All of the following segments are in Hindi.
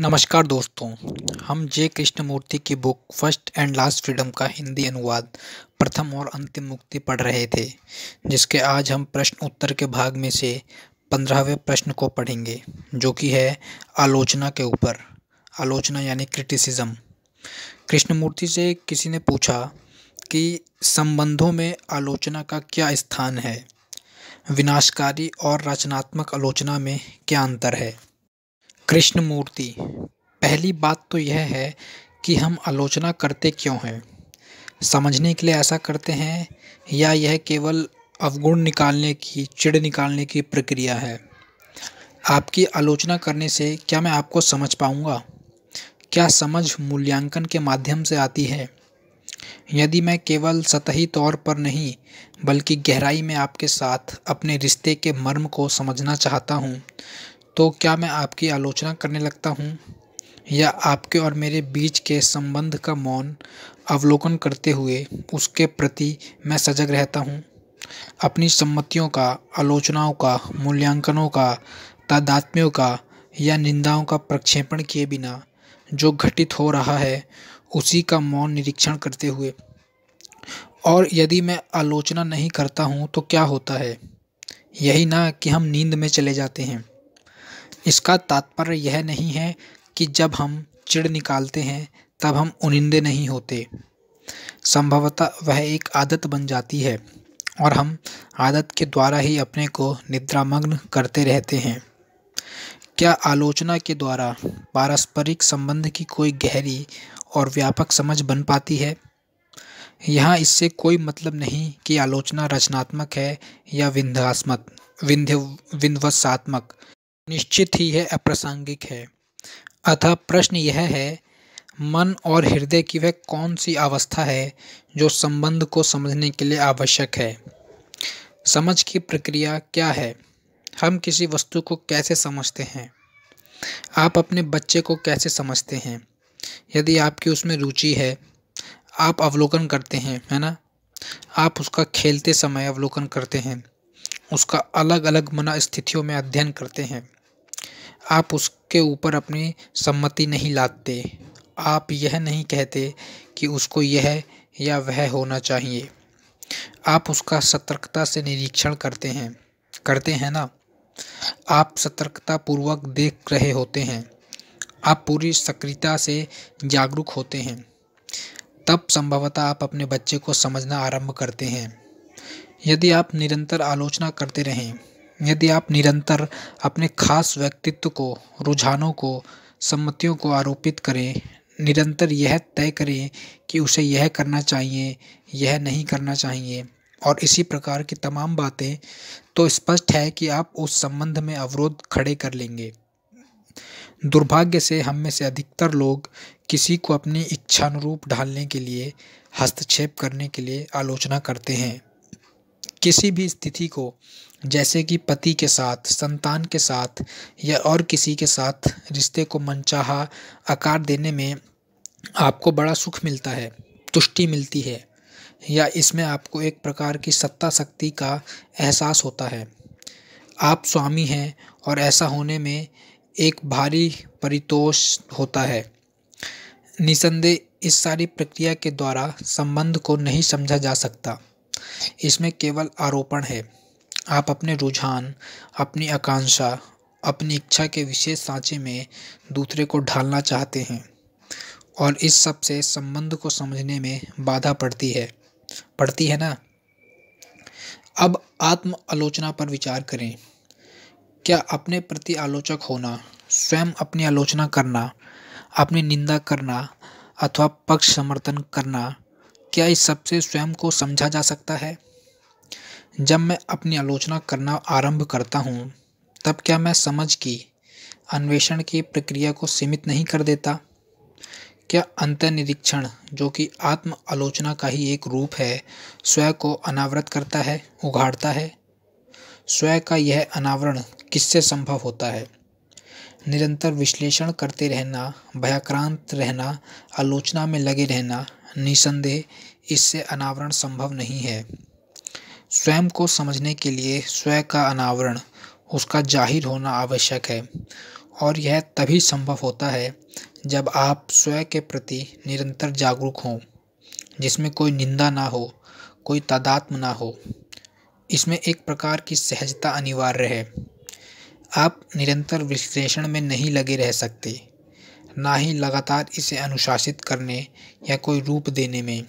नमस्कार दोस्तों हम जय कृष्णमूर्ति की book First and Last Freedom का हिंदी अनुवाद प्रथम और अंतिम मुक्ति पढ़ रहे थे जिसके आज हम प्रश्न उत्तर के भाग में से पंद्रहवें प्रश्न को पढ़ेंगे जो कि है आलोचना के ऊपर आलोचना यानी क्रिटिसिज्म कृष्णमूर्ति से किसी ने पूछा कि संबंधों में आलोचना का क्या स्थान है विनाशकारी और रचनात्मक आलोचना में क्या अंतर है कृष्ण मूर्ति पहली बात तो यह है कि हम आलोचना करते क्यों हैं समझने के लिए ऐसा करते हैं या यह केवल अवगुण निकालने की चिड़ निकालने की प्रक्रिया है आपकी आलोचना करने से क्या मैं आपको समझ पाऊँगा क्या समझ मूल्यांकन के माध्यम से आती है यदि मैं केवल सतही तौर पर नहीं बल्कि गहराई में आपके साथ अपने रिश्ते के मर्म को समझना चाहता हूँ तो क्या मैं आपकी आलोचना करने लगता हूँ या आपके और मेरे बीच के संबंध का मौन अवलोकन करते हुए उसके प्रति मैं सजग रहता हूँ अपनी सम्मतियों का आलोचनाओं का मूल्यांकनों का तादात्म्यों का या निंदाओं का प्रक्षेपण किए बिना जो घटित हो रहा है उसी का मौन निरीक्षण करते हुए और यदि मैं आलोचना नहीं करता हूँ तो क्या होता है यही ना कि हम नींद में चले जाते हैं इसका तात्पर्य यह नहीं है कि जब हम चिड़ निकालते हैं तब हम उनिंदे नहीं होते संभवतः वह एक आदत बन जाती है और हम आदत के द्वारा ही अपने को निद्रामग्न करते रहते हैं क्या आलोचना के द्वारा पारस्परिक संबंध की कोई गहरी और व्यापक समझ बन पाती है यहाँ इससे कोई मतलब नहीं कि आलोचना रचनात्मक है या विंध्यात्मक विंध्य विंध्वसात्मक निश्चित ही यह अप्रासंगिक है अतः प्रश्न यह है मन और हृदय की वह कौन सी अवस्था है जो संबंध को समझने के लिए आवश्यक है समझ की प्रक्रिया क्या है हम किसी वस्तु को कैसे समझते हैं आप अपने बच्चे को कैसे समझते हैं यदि आपकी उसमें रुचि है आप अवलोकन करते हैं है ना आप उसका खेलते समय अवलोकन करते हैं उसका अलग अलग मना स्थितियों में अध्ययन करते हैं आप उसके ऊपर अपनी सम्मति नहीं लादते आप यह नहीं कहते कि उसको यह या वह होना चाहिए आप उसका सतर्कता से निरीक्षण करते हैं करते हैं ना आप सतर्कतापूर्वक देख रहे होते हैं आप पूरी सक्रियता से जागरूक होते हैं तब संभवतः आप अपने बच्चे को समझना आरंभ करते हैं यदि आप निरंतर आलोचना करते रहें यदि आप निरंतर अपने खास व्यक्तित्व को रुझानों को सम्मतियों को आरोपित करें निरंतर यह तय करें कि उसे यह करना चाहिए यह नहीं करना चाहिए और इसी प्रकार की तमाम बातें तो स्पष्ट है कि आप उस संबंध में अवरोध खड़े कर लेंगे दुर्भाग्य से हम में से अधिकतर लोग किसी को अपनी इच्छानुरूप ढालने के लिए हस्तक्षेप करने के लिए आलोचना करते हैं किसी भी स्थिति को जैसे कि पति के साथ संतान के साथ या और किसी के साथ रिश्ते को मनचाहा आकार देने में आपको बड़ा सुख मिलता है तुष्टि मिलती है या इसमें आपको एक प्रकार की सत्ता शक्ति का एहसास होता है आप स्वामी हैं और ऐसा होने में एक भारी परितोष होता है निसंदेह इस सारी प्रक्रिया के द्वारा संबंध को नहीं समझा जा सकता इसमें केवल आरोपण है आप अपने रुझान अपनी आकांक्षा अपनी इच्छा के विशेष सांचे में दूसरे को ढालना चाहते हैं और इस सब से संबंध को समझने में बाधा पड़ती है पड़ती है ना अब आत्म आलोचना पर विचार करें क्या अपने प्रति आलोचक होना स्वयं अपनी आलोचना करना अपनी निंदा करना अथवा पक्ष समर्थन करना क्या इस सबसे स्वयं को समझा जा सकता है जब मैं अपनी आलोचना करना आरंभ करता हूँ तब क्या मैं समझ की अन्वेषण की प्रक्रिया को सीमित नहीं कर देता क्या अंतर्निरीक्षण जो कि आत्म आलोचना का ही एक रूप है स्वयं को अनावृत करता है उघाड़ता है स्वयं का यह अनावरण किससे संभव होता है निरंतर विश्लेषण करते रहना भयाक्रांत रहना आलोचना में लगे रहना निसंदेह इससे अनावरण संभव नहीं है स्वयं को समझने के लिए स्वयं का अनावरण उसका जाहिर होना आवश्यक है और यह तभी संभव होता है जब आप स्वयं के प्रति निरंतर जागरूक हों जिसमें कोई निंदा ना हो कोई तादात्म ना हो इसमें एक प्रकार की सहजता अनिवार्य है आप निरंतर विश्लेषण में नहीं लगे रह सकते ना ही लगातार इसे अनुशासित करने या कोई रूप देने में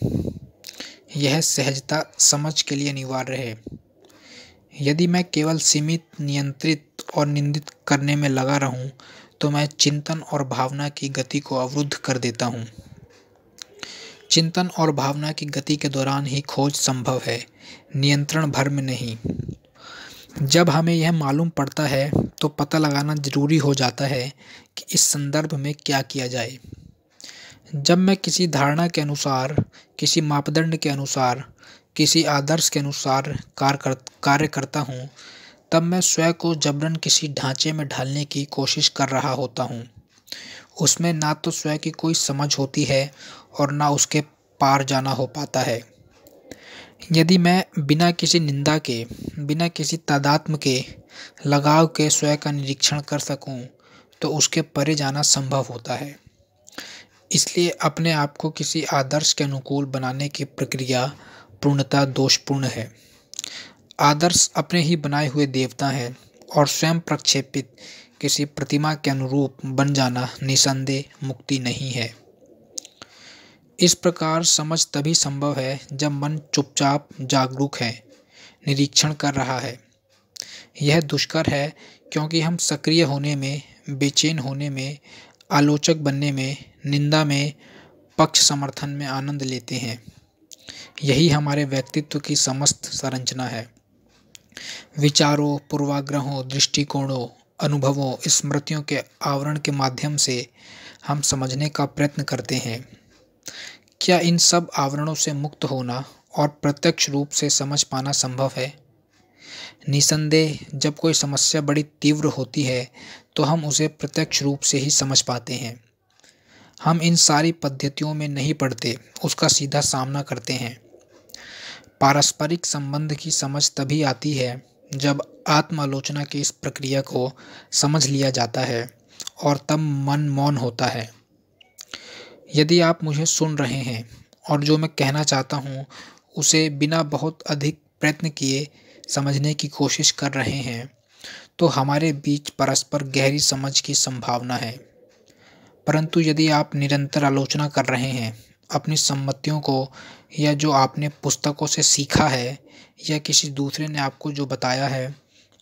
यह सहजता समझ के लिए अनिवार्य है यदि मैं केवल सीमित नियंत्रित और निंदित करने में लगा रहूं, तो मैं चिंतन और भावना की गति को अवरुद्ध कर देता हूं। चिंतन और भावना की गति के दौरान ही खोज संभव है नियंत्रण भर में नहीं जब हमें यह मालूम पड़ता है तो पता लगाना ज़रूरी हो जाता है कि इस संदर्भ में क्या किया जाए जब मैं किसी धारणा के अनुसार किसी मापदंड के अनुसार किसी आदर्श के अनुसार कार्य कर कार्य करता हूँ तब मैं स्वयं को जबरन किसी ढांचे में ढालने की कोशिश कर रहा होता हूँ उसमें ना तो स्वयं की कोई समझ होती है और ना उसके पार जाना हो पाता है यदि मैं बिना किसी निंदा के बिना किसी तादात्म के लगाव के स्वयं का निरीक्षण कर सकूं, तो उसके परे जाना संभव होता है इसलिए अपने आप को किसी आदर्श के अनुकूल बनाने की प्रक्रिया पूर्णतः दोषपूर्ण है आदर्श अपने ही बनाए हुए देवता हैं और स्वयं प्रक्षेपित किसी प्रतिमा के अनुरूप बन जाना निसंदेह मुक्ति नहीं है इस प्रकार समझ तभी संभव है जब मन चुपचाप जागरूक है निरीक्षण कर रहा है यह दुष्कर है क्योंकि हम सक्रिय होने में बेचैन होने में आलोचक बनने में निंदा में पक्ष समर्थन में आनंद लेते हैं यही हमारे व्यक्तित्व की समस्त संरचना है विचारों पूर्वाग्रहों दृष्टिकोणों अनुभवों स्मृतियों के आवरण के माध्यम से हम समझने का प्रयत्न करते हैं क्या इन सब आवरणों से मुक्त होना और प्रत्यक्ष रूप से समझ पाना संभव है निसंदेह जब कोई समस्या बड़ी तीव्र होती है तो हम उसे प्रत्यक्ष रूप से ही समझ पाते हैं हम इन सारी पद्धतियों में नहीं पढ़ते उसका सीधा सामना करते हैं पारस्परिक संबंध की समझ तभी आती है जब आत्मालोचना की इस प्रक्रिया को समझ लिया जाता है और तब मन मौन होता है यदि आप मुझे सुन रहे हैं और जो मैं कहना चाहता हूँ उसे बिना बहुत अधिक प्रयत्न किए समझने की कोशिश कर रहे हैं तो हमारे बीच परस्पर गहरी समझ की संभावना है परंतु यदि आप निरंतर आलोचना कर रहे हैं अपनी सम्मतियों को या जो आपने पुस्तकों से सीखा है या किसी दूसरे ने आपको जो बताया है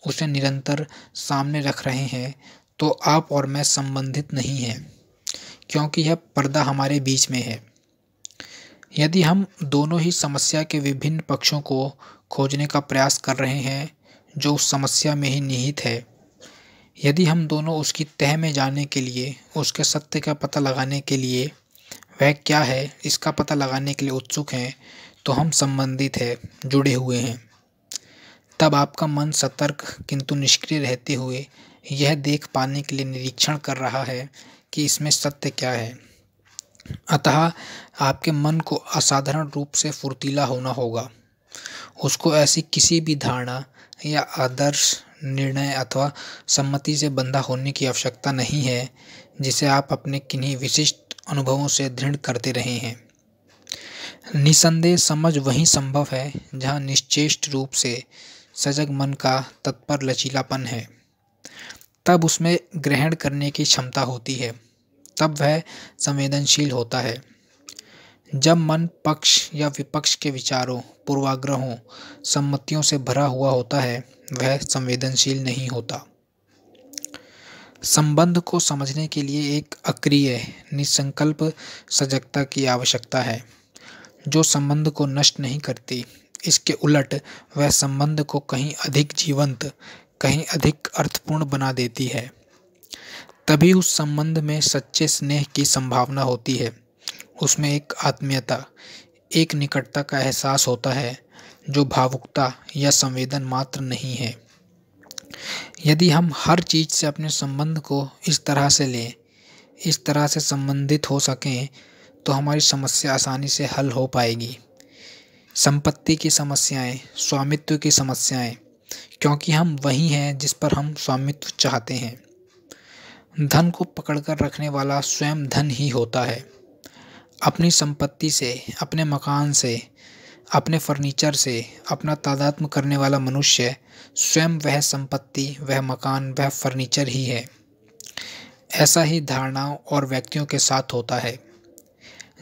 उसे निरंतर सामने रख रहे हैं तो आप और मैं संबंधित नहीं हैं क्योंकि यह पर्दा हमारे बीच में है यदि हम दोनों ही समस्या के विभिन्न पक्षों को खोजने का प्रयास कर रहे हैं जो उस समस्या में ही निहित है यदि हम दोनों उसकी तह में जाने के लिए उसके सत्य का पता लगाने के लिए वह क्या है इसका पता लगाने के लिए उत्सुक हैं तो हम संबंधित हैं जुड़े हुए हैं तब आपका मन सतर्क किंतु निष्क्रिय रहते हुए यह देख पाने के लिए निरीक्षण कर रहा है कि इसमें सत्य क्या है अतः आपके मन को असाधारण रूप से फुर्तीला होना होगा उसको ऐसी किसी भी धारणा या आदर्श निर्णय अथवा सम्मति से बंधा होने की आवश्यकता नहीं है जिसे आप अपने किन्हीं विशिष्ट अनुभवों से दृढ़ करते रहे हैं निसंदेह समझ वही संभव है जहाँ निश्चेष्ट रूप से सजग मन का तत्पर लचीलापन है तब उसमें ग्रहण करने की क्षमता होती है तब वह संवेदनशील होता है जब मन पक्ष या विपक्ष के विचारों पूर्वाग्रहों सम्मतियों से भरा हुआ होता है वह संवेदनशील नहीं होता संबंध को समझने के लिए एक अक्रिय निसंकल्प सजगता की आवश्यकता है जो संबंध को नष्ट नहीं करती इसके उलट वह संबंध को कहीं अधिक जीवंत कहीं अधिक अर्थपूर्ण बना देती है तभी उस संबंध में सच्चे स्नेह की संभावना होती है उसमें एक आत्मीयता एक निकटता का एहसास होता है जो भावुकता या संवेदन मात्र नहीं है यदि हम हर चीज़ से अपने संबंध को इस तरह से लें इस तरह से संबंधित हो सकें तो हमारी समस्या आसानी से हल हो पाएगी संपत्ति की समस्याएं, स्वामित्व की समस्याएं क्योंकि हम वही हैं जिस पर हम स्वामित्व चाहते हैं धन को पकड़कर रखने वाला स्वयं धन ही होता है अपनी संपत्ति से अपने मकान से अपने फर्नीचर से अपना तादात्म करने वाला मनुष्य स्वयं वह संपत्ति वह मकान वह फर्नीचर ही है ऐसा ही धारणाओं और व्यक्तियों के साथ होता है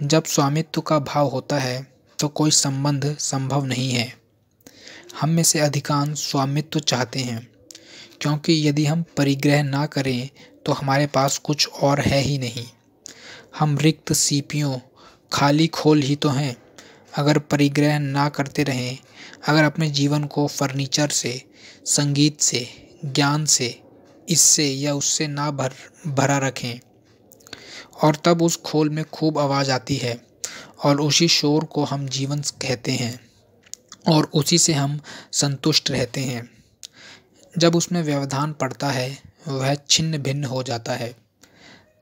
जब स्वामित्व का भाव होता है तो कोई संबंध संभव नहीं है हम में से अधिकांश स्वामित्व चाहते हैं क्योंकि यदि हम परिग्रह ना करें तो हमारे पास कुछ और है ही नहीं हम रिक्त सीपियों खाली खोल ही तो हैं अगर परिग्रह ना करते रहें अगर अपने जीवन को फर्नीचर से संगीत से ज्ञान से इससे या उससे ना भर भरा रखें और तब उस खोल में खूब आवाज़ आती है और उसी शोर को हम जीवन कहते हैं और उसी से हम संतुष्ट रहते हैं जब उसमें व्यवधान पड़ता है वह छिन्न भिन्न हो जाता है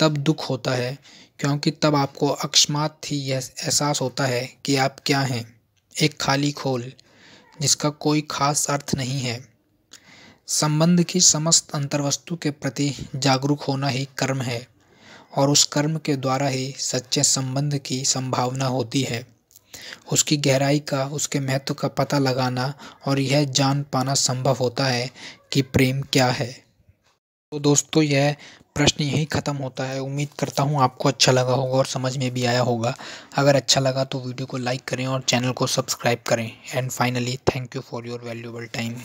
तब दुख होता है क्योंकि तब आपको अकस्मात ही यह एहसास होता है कि आप क्या हैं एक खाली खोल जिसका कोई खास अर्थ नहीं है संबंध की समस्त अंतर्वस्तु के प्रति जागरूक होना ही कर्म है और उस कर्म के द्वारा ही सच्चे संबंध की संभावना होती है उसकी गहराई का उसके महत्व का पता लगाना और यह जान पाना संभव होता है कि प्रेम क्या है तो दोस्तों तो यह प्रश्न यहीं ख़त्म होता है उम्मीद करता हूँ आपको अच्छा लगा होगा और समझ में भी आया होगा अगर अच्छा लगा तो वीडियो को लाइक करें और चैनल को सब्सक्राइब करें and finally thank you for your valuable time